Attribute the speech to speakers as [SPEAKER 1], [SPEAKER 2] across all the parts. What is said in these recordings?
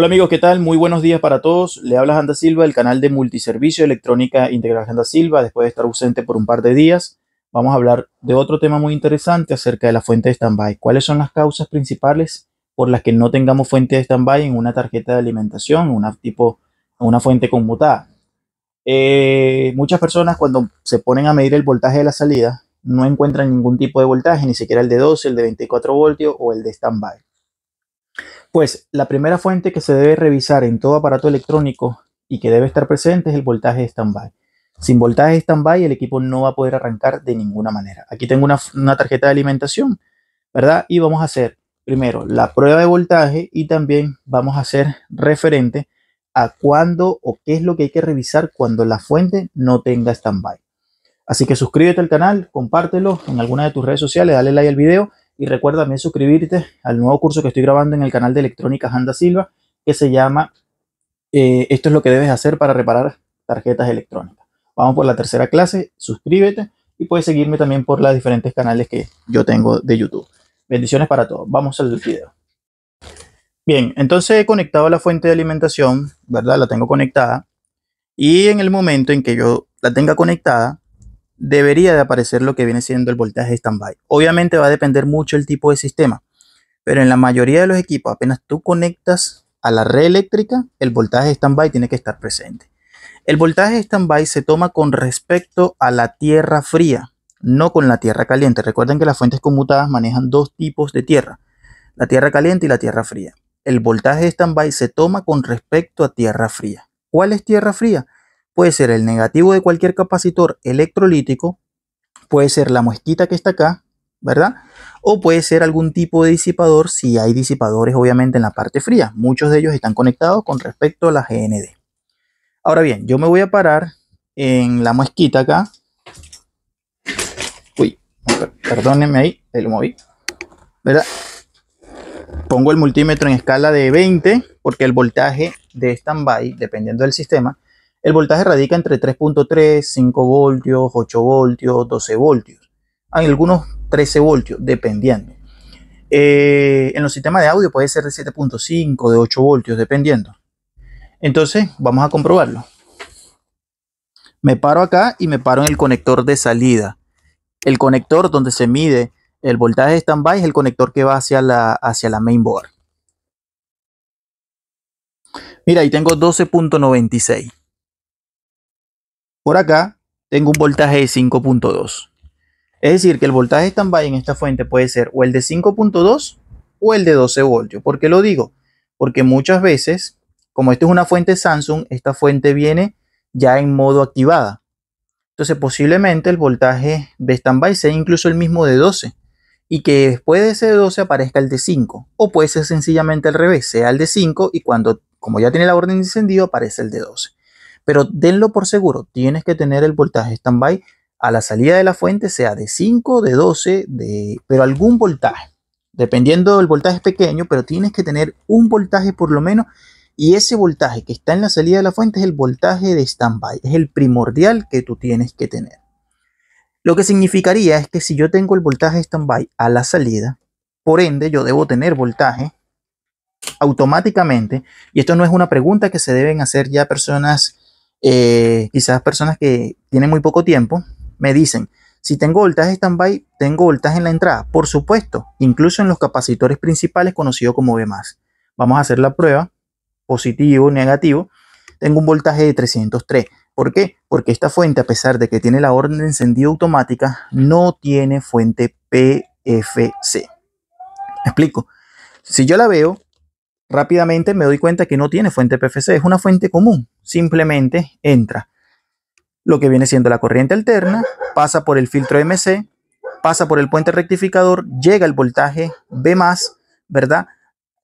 [SPEAKER 1] Hola amigos, ¿qué tal? Muy buenos días para todos. Le habla Janda Silva, el canal de multiservicio electrónica integral Janda Silva. Después de estar ausente por un par de días, vamos a hablar de otro tema muy interesante acerca de la fuente de stand-by. ¿Cuáles son las causas principales por las que no tengamos fuente de stand-by en una tarjeta de alimentación, una, tipo, una fuente conmutada? Eh, muchas personas cuando se ponen a medir el voltaje de la salida no encuentran ningún tipo de voltaje, ni siquiera el de 12, el de 24 voltios o el de stand-by. Pues la primera fuente que se debe revisar en todo aparato electrónico y que debe estar presente es el voltaje de standby. Sin voltaje de standby el equipo no va a poder arrancar de ninguna manera. Aquí tengo una, tarjeta de alimentación, ¿verdad? Y vamos a hacer primero la prueba de voltaje y también vamos a hacer referente a cuándo o qué es lo que hay que revisar cuando la fuente no tenga standby. Así que suscríbete al canal, compártelo en alguna de tus redes sociales, dale like al video y recuerda suscribirte al nuevo curso que estoy grabando en el canal de electrónica Handa Silva que se llama eh, Esto es lo que debes hacer para reparar tarjetas electrónicas. Vamos por la tercera clase, suscríbete y puedes seguirme también por los diferentes canales que yo tengo de YouTube. Bendiciones para todos. Vamos al video. Bien, entonces he conectado la fuente de alimentación, ¿verdad? La tengo conectada. Y en el momento en que yo la tenga conectada, debería de aparecer lo que viene siendo el voltaje de standby. Obviamente va a depender mucho el tipo de sistema, pero en la mayoría de los equipos apenas tú conectas a la red eléctrica, el voltaje de standby tiene que estar presente. El voltaje de standby se toma con respecto a la tierra fría, no con la tierra caliente. Recuerden que las fuentes conmutadas manejan dos tipos de tierra, la tierra caliente y la tierra fría. El voltaje de standby se toma con respecto a tierra fría. ¿Cuál es tierra fría? puede ser el negativo de cualquier capacitor electrolítico, puede ser la mosquita que está acá, ¿verdad? O puede ser algún tipo de disipador, si hay disipadores obviamente en la parte fría. Muchos de ellos están conectados con respecto a la GND. Ahora bien, yo me voy a parar en la mosquita acá. Uy, perdónenme ahí, lo moví. ¿Verdad? Pongo el multímetro en escala de 20 porque el voltaje de standby, dependiendo del sistema, el voltaje radica entre 3.3, 5 voltios, 8 voltios, 12 voltios, hay algunos 13 voltios, dependiendo. Eh, en los sistemas de audio puede ser de 7.5, de 8 voltios, dependiendo. Entonces, vamos a comprobarlo. Me paro acá y me paro en el conector de salida. El conector donde se mide el voltaje de standby es el conector que va hacia la, hacia la mainboard. Mira, ahí tengo 12.96. Por acá tengo un voltaje de 5.2. Es decir, que el voltaje standby en esta fuente puede ser o el de 5.2 o el de 12 voltios. ¿Por qué lo digo? Porque muchas veces, como esto es una fuente Samsung, esta fuente viene ya en modo activada. Entonces posiblemente el voltaje de standby sea incluso el mismo de 12 y que después de ese de 12 aparezca el de 5. O puede ser sencillamente al revés, sea el de 5 y cuando, como ya tiene la orden de encendido, aparece el de 12. Pero denlo por seguro, tienes que tener el voltaje standby a la salida de la fuente, sea de 5, de 12, de, pero algún voltaje. Dependiendo del voltaje es pequeño, pero tienes que tener un voltaje por lo menos. Y ese voltaje que está en la salida de la fuente es el voltaje de standby, es el primordial que tú tienes que tener. Lo que significaría es que si yo tengo el voltaje standby a la salida, por ende yo debo tener voltaje automáticamente, y esto no es una pregunta que se deben hacer ya personas eh, quizás personas que tienen muy poco tiempo, me dicen, si tengo voltaje standby, tengo voltaje en la entrada. Por supuesto, incluso en los capacitores principales conocidos como B+. Vamos a hacer la prueba, positivo, negativo. Tengo un voltaje de 303. ¿Por qué? Porque esta fuente, a pesar de que tiene la orden de encendido automática, no tiene fuente PFC. ¿Me explico. Si yo la veo, rápidamente me doy cuenta que no tiene fuente PFC. Es una fuente común simplemente entra lo que viene siendo la corriente alterna, pasa por el filtro MC, pasa por el puente rectificador, llega el voltaje B ¿verdad?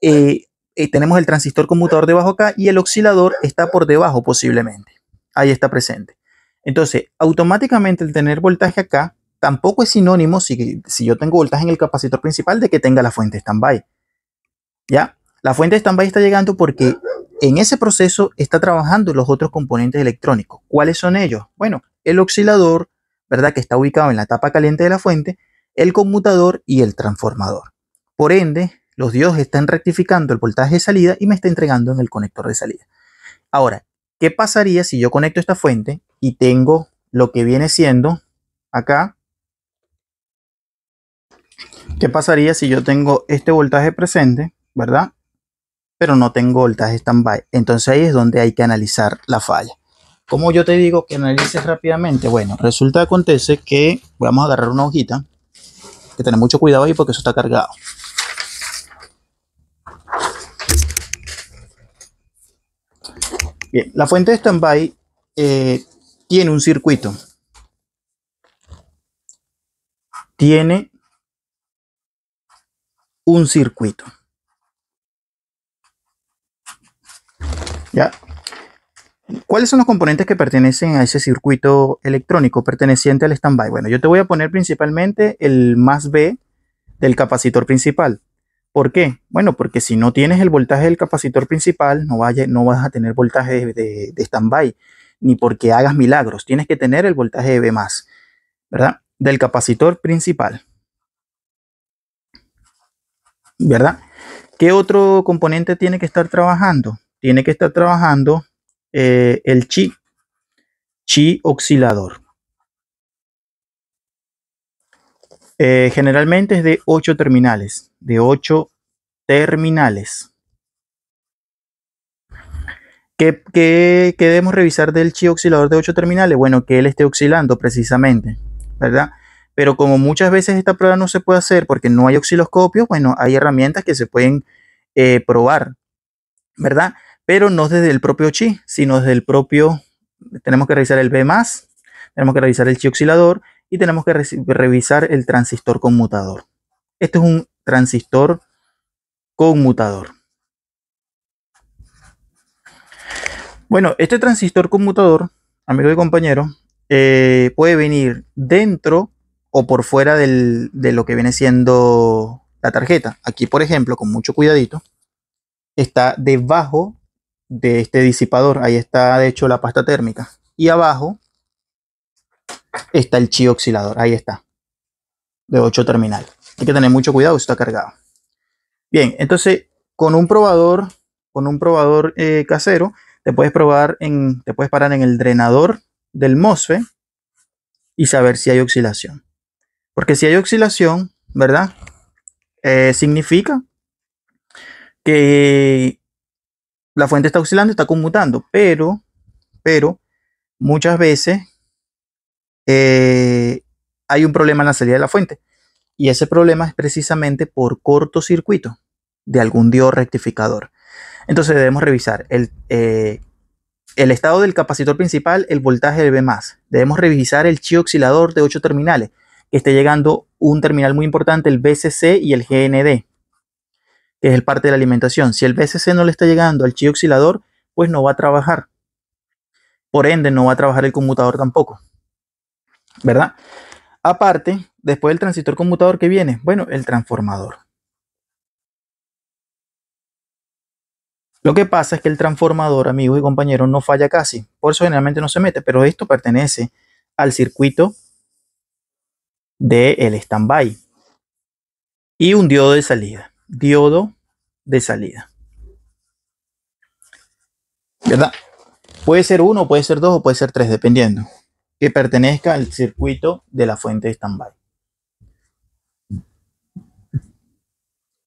[SPEAKER 1] Eh, eh, tenemos el transistor conmutador debajo acá y el oscilador está por debajo posiblemente. Ahí está presente. Entonces, automáticamente el tener voltaje acá tampoco es sinónimo, si, si yo tengo voltaje en el capacitor principal, de que tenga la fuente standby. ¿Ya? La fuente standby está llegando porque en ese proceso está trabajando los otros componentes electrónicos. ¿Cuáles son ellos? Bueno, el oscilador, ¿verdad? Que está ubicado en la tapa caliente de la fuente, el conmutador y el transformador. Por ende, los diodos están rectificando el voltaje de salida y me está entregando en el conector de salida. Ahora, ¿qué pasaría si yo conecto esta fuente y tengo lo que viene siendo acá? ¿Qué pasaría si yo tengo este voltaje presente, verdad? pero no tengo stand standby. Entonces ahí es donde hay que analizar la falla. Como yo te digo que analices rápidamente, bueno, resulta acontece que vamos a agarrar una hojita, que tener mucho cuidado ahí porque eso está cargado. Bien, la fuente de standby eh, tiene un circuito. Tiene un circuito. ¿Ya? ¿Cuáles son los componentes que pertenecen a ese circuito electrónico perteneciente al standby? Bueno, yo te voy a poner principalmente el más B del capacitor principal. ¿Por qué? Bueno, porque si no tienes el voltaje del capacitor principal, no, vaya, no vas a tener voltaje de, de, de standby, ni porque hagas milagros. Tienes que tener el voltaje de B más, ¿verdad? Del capacitor principal. ¿Verdad? ¿Qué otro componente tiene que estar trabajando? tiene que estar trabajando eh, el chi, chi oxilador. Eh, generalmente es de 8 terminales, de 8 terminales. ¿Qué, debemos revisar del chi oxilador de 8 terminales? Bueno, que él esté oxilando precisamente, ¿verdad? Pero como muchas veces esta prueba no se puede hacer porque no hay oxiloscopio, bueno, hay herramientas que se pueden eh, probar, ¿verdad? pero no desde el propio chi, sino desde el propio, tenemos que revisar el B+, tenemos que revisar el chi oxilador y tenemos que revisar el transistor conmutador. Este es un transistor conmutador. Bueno, este transistor conmutador, amigo y compañero, eh, puede venir dentro o por fuera de lo que viene siendo la tarjeta. Aquí, por ejemplo, con mucho cuidadito, está debajo de este disipador. Ahí está, de hecho, la pasta térmica. Y abajo está el chi oscilador Ahí está. De 8 terminal. Hay que tener mucho cuidado, está cargado. Bien, entonces con un probador, con un probador eh, casero, te puedes probar en, te puedes parar en el drenador del MOSFET y saber si hay oxilación. Porque si hay oxilación, ¿verdad? Eh, significa que la fuente está oscilando, está conmutando, pero, pero muchas veces eh, hay un problema en la salida de la fuente. Y ese problema es precisamente por cortocircuito de algún diodo rectificador. Entonces debemos revisar el, eh, el estado del capacitor principal, el voltaje del B+. Debemos revisar el chi oscilador de 8 terminales, que esté llegando un terminal muy importante, el BCC y el GND que es el parte de la alimentación. Si el BCC no le está llegando al chi oscilador pues no va a trabajar. Por ende, no va a trabajar el conmutador tampoco. ¿Verdad? Aparte, después del transistor conmutador que viene, bueno, el transformador. Lo que pasa es que el transformador, amigos y compañeros, no falla casi. Por eso generalmente no se mete, pero esto pertenece al circuito del de stand-by y un diodo de salida diodo de salida. ¿Verdad? Puede ser uno, puede ser dos o puede ser tres, dependiendo. Que pertenezca al circuito de la fuente de standby.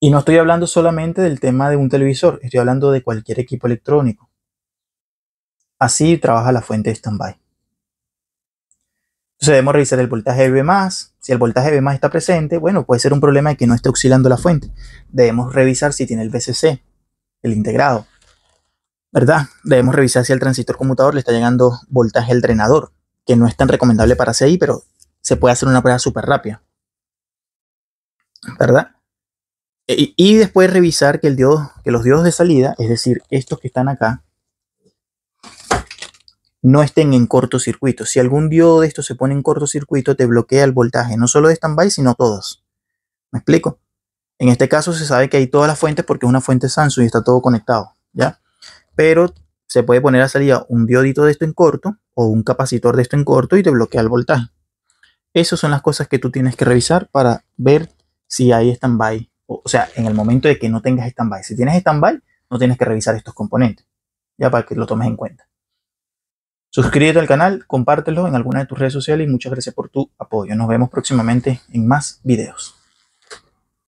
[SPEAKER 1] Y no estoy hablando solamente del tema de un televisor, estoy hablando de cualquier equipo electrónico. Así trabaja la fuente de standby. Entonces debemos revisar el voltaje de B+. Si el voltaje de B+, está presente, bueno, puede ser un problema de que no esté oscilando la fuente. Debemos revisar si tiene el VCC, el integrado. ¿Verdad? Debemos revisar si al transistor conmutador le está llegando voltaje al drenador, que no es tan recomendable para CI, pero se puede hacer una prueba súper rápida. ¿Verdad? E, y después revisar que, el que los diodos de salida, es decir, estos que están acá, no estén en cortocircuito. Si algún diodo de esto se pone en cortocircuito, te bloquea el voltaje, no solo de standby, sino todos. ¿Me explico? En este caso se sabe que hay todas las fuentes porque es una fuente Samsung y está todo conectado, ¿ya? Pero se puede poner a salida un diodito de esto en corto o un capacitor de esto en corto y te bloquea el voltaje. Esas son las cosas que tú tienes que revisar para ver si hay standby. O sea, en el momento de que no tengas standby. Si tienes standby, no tienes que revisar estos componentes. Ya para que lo tomes en cuenta. Suscríbete al canal, compártelo en alguna de tus redes sociales y muchas gracias por tu apoyo. Nos vemos próximamente en más videos.